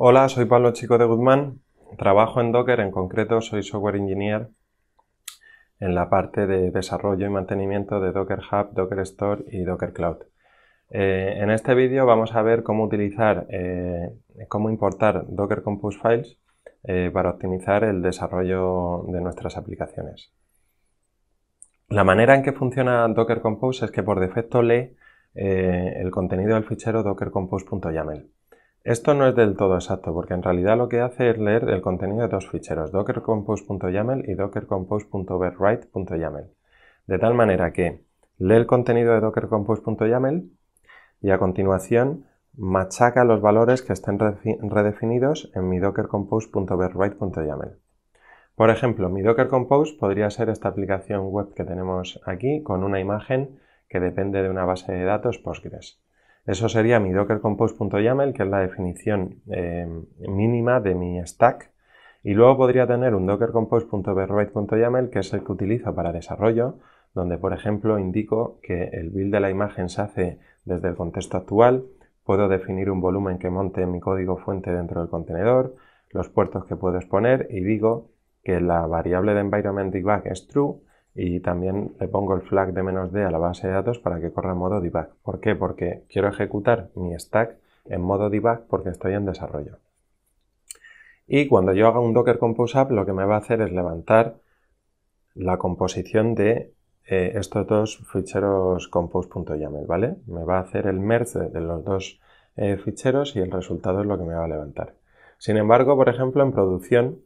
Hola, soy Pablo Chico de Guzmán. Trabajo en Docker, en concreto soy software engineer en la parte de desarrollo y mantenimiento de Docker Hub, Docker Store y Docker Cloud. Eh, en este vídeo vamos a ver cómo utilizar, eh, cómo importar Docker Compose Files eh, para optimizar el desarrollo de nuestras aplicaciones. La manera en que funciona Docker Compose es que por defecto lee el contenido del fichero docker dockercompose.yaml. Esto no es del todo exacto, porque en realidad lo que hace es leer el contenido de dos ficheros, docker dockercompose.yaml y docker dockercompose.overwrite.yaml. De tal manera que lee el contenido de docker dockercompose.yaml y a continuación machaca los valores que estén redefinidos en mi dockercompose.overwrite.yaml. Por ejemplo, mi Docker Compose podría ser esta aplicación web que tenemos aquí con una imagen que depende de una base de datos Postgres. Eso sería mi docker-compose.yaml que es la definición eh, mínima de mi stack. Y luego podría tener un docker dockercompose.berbyte.yaml, que es el que utilizo para desarrollo, donde por ejemplo indico que el build de la imagen se hace desde el contexto actual, puedo definir un volumen que monte mi código fuente dentro del contenedor, los puertos que puedo exponer y digo que la variable de environment debug es true y también le pongo el flag de menos "-d", a la base de datos para que corra en modo debug. ¿Por qué? Porque quiero ejecutar mi stack en modo debug porque estoy en desarrollo. Y cuando yo haga un docker compose app, lo que me va a hacer es levantar la composición de eh, estos dos ficheros compose.yaml, ¿vale? Me va a hacer el merge de los dos eh, ficheros y el resultado es lo que me va a levantar. Sin embargo, por ejemplo, en producción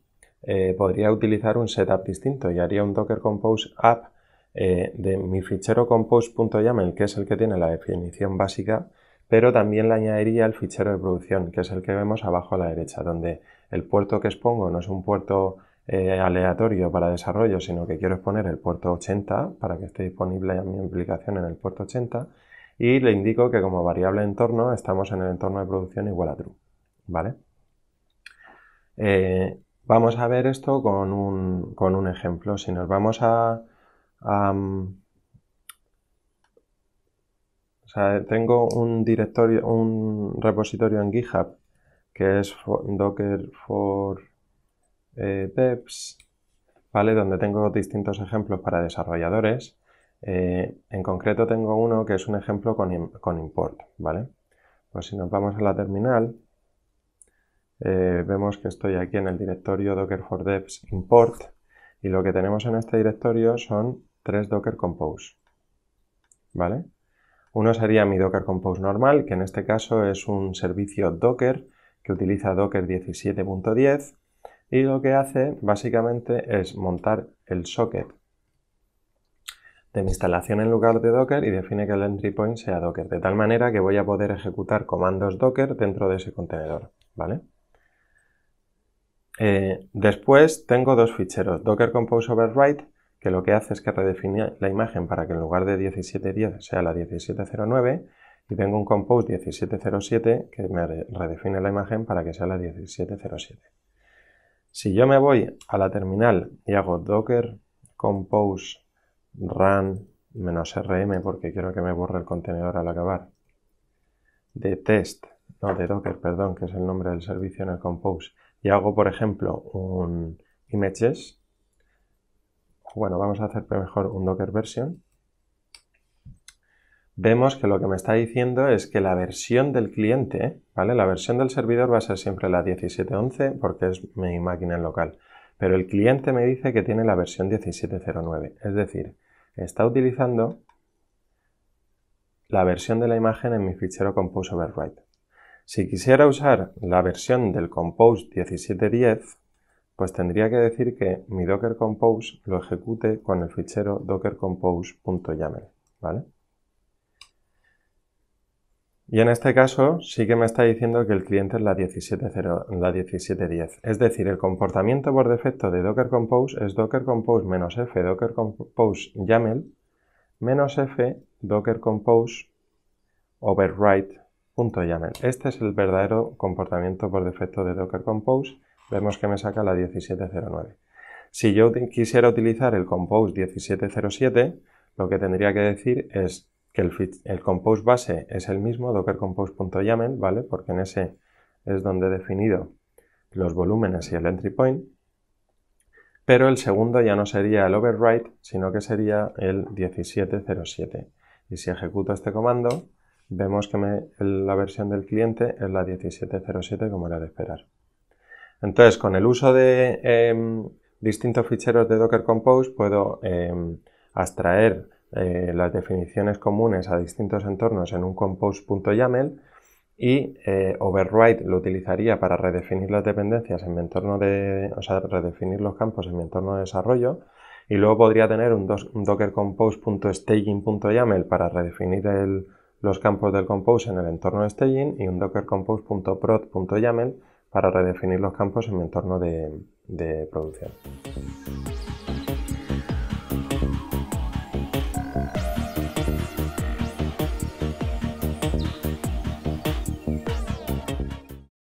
eh, podría utilizar un setup distinto y haría un Docker Compose app eh, de mi fichero compose.yaml, que es el que tiene la definición básica, pero también le añadiría el fichero de producción, que es el que vemos abajo a la derecha, donde el puerto que expongo no es un puerto eh, aleatorio para desarrollo, sino que quiero exponer el puerto 80 para que esté disponible mi aplicación en el puerto 80 y le indico que como variable entorno estamos en el entorno de producción igual a true, ¿vale? Eh, Vamos a ver esto con un, con un ejemplo. Si nos vamos a, mm, tengo un directorio, un repositorio en GitHub que es Docker for eh, ¿vale? Donde tengo distintos ejemplos para desarrolladores. Eh, en concreto tengo uno que es un ejemplo con, con import, ¿vale? Pues si nos vamos a la terminal, eh, vemos que estoy aquí en el directorio Docker for Devs import y lo que tenemos en este directorio son tres Docker Compose. ¿Vale? Uno sería mi Docker Compose normal, que en este caso es un servicio Docker que utiliza Docker 17.10 y lo que hace básicamente es montar el socket de mi instalación en lugar de Docker y define que el entry point sea Docker, de tal manera que voy a poder ejecutar comandos Docker dentro de ese contenedor, ¿vale? Eh, después tengo dos ficheros, Docker Compose Override, que lo que hace es que redefine la imagen para que en lugar de 1710 sea la 1709, y tengo un Compose 1707 que me redefine la imagen para que sea la 1707. Si yo me voy a la terminal y hago docker compose run "-rm", porque quiero que me borre el contenedor al acabar, de test, no, de docker, perdón, que es el nombre del servicio en el compose, y hago, por ejemplo, un images. Bueno, vamos a hacer mejor un docker version. Vemos que lo que me está diciendo es que la versión del cliente, ¿vale? La versión del servidor va a ser siempre la 17.11 porque es mi máquina en local. Pero el cliente me dice que tiene la versión 17.09. Es decir, está utilizando la versión de la imagen en mi fichero Compose Overwrite. Si quisiera usar la versión del Compose 17.10, pues tendría que decir que mi Docker Compose lo ejecute con el fichero dockercompose.yaml, ¿vale? Y en este caso sí que me está diciendo que el cliente es la 17.10. Es decir, el comportamiento por defecto de Docker Compose es Docker Compose menos F Docker Compose YAML F Docker Compose YAML. Este es el verdadero comportamiento por defecto de Docker Compose. Vemos que me saca la 1709. Si yo quisiera utilizar el Compose 1707, lo que tendría que decir es que el, compose base es el mismo, docker-compose.yaml, ¿vale? Porque en ese es donde he definido los volúmenes y el entry point. Pero el segundo ya no sería el overwrite sino que sería el 1707. Y si ejecuto este comando, vemos que la versión del cliente es la 1707 como era de esperar. Entonces, con el uso de em, distintos ficheros de Docker Compose puedo em, eh, abstraer las definiciones comunes a distintos entornos en un compose.yaml y eh, overwrite lo utilizaría para redefinir las dependencias en mi entorno de, o sea, redefinir los campos en mi entorno de desarrollo y luego podría tener un, docker compose.staging.yaml para redefinir el, los campos del compose en el entorno de staging y un docker Compose.prod.yaml para redefinir los campos en mi entorno de, de producción.